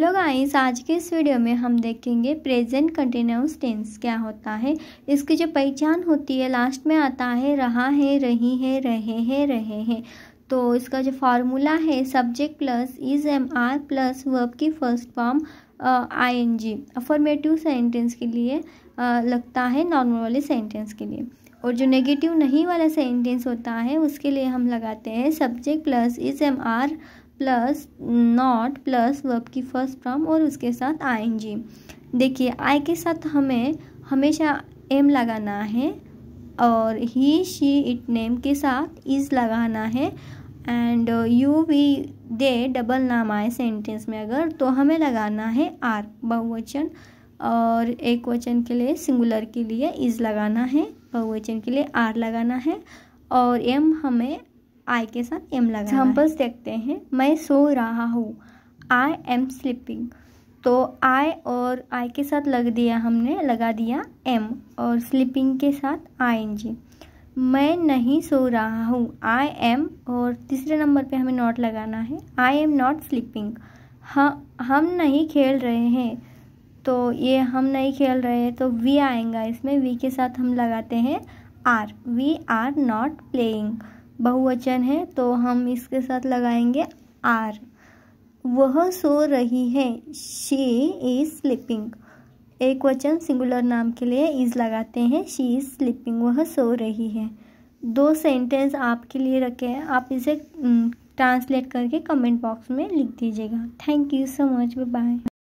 hello guys आज के इस वीडियो में हम देखेंगे प्रेजेंट कंटिन्यूस टेंस क्या होता है इसकी जो पहचान होती है लास्ट में आता है रहा है रही है रहे हैं रहे हैं तो इसका जो फार्मूला है subject plus is am are plus verb की first form I N G affirmative sentence के लिए आ, लगता है नॉर्मल वाले सेंटेंस के लिए और जो नेगेटिव नहीं वाला सेंटेंस होता है उसके लिए हम लगाते हैं subject plus is am are plus not plus verb की फर्स्ट फॉर्म और उसके साथ आई देखिए आई के साथ हमें हमेशा एम लगाना है और ही शी इट नेम के साथ इज़ लगाना है and you we they double नाम आए सेंटेंस में अगर तो हमें लगाना है आर बहुवचन और एक वचन के लिए सिंगुलर के लिए इज़ लगाना है बहुवचन के लिए आर लगाना है और एम हमें आई के साथ एम लगा एग्जाम्पल्स देखते हैं मैं सो रहा हूँ आई एम स्लीपिंग तो आई और आई के साथ लग दिया हमने लगा दिया एम और स्लीपिंग के साथ आई एन जी मैं नहीं सो रहा हूँ आई एम और तीसरे नंबर पे हमें नॉट लगाना है आई एम नॉट स्लीपिंग हम नहीं खेल रहे हैं तो ये हम नहीं खेल रहे हैं तो वी आएगा इसमें वी के साथ हम लगाते हैं are we are not playing बहुवचन है तो हम इसके साथ लगाएंगे आर वह सो रही है शी इज स्लीपिंग एक वचन सिंगुलर नाम के लिए इज लगाते हैं शी इज स्लीपिंग वह सो रही है दो सेंटेंस आपके लिए रखे हैं आप इसे ट्रांसलेट करके कमेंट बॉक्स में लिख दीजिएगा thank you so much bye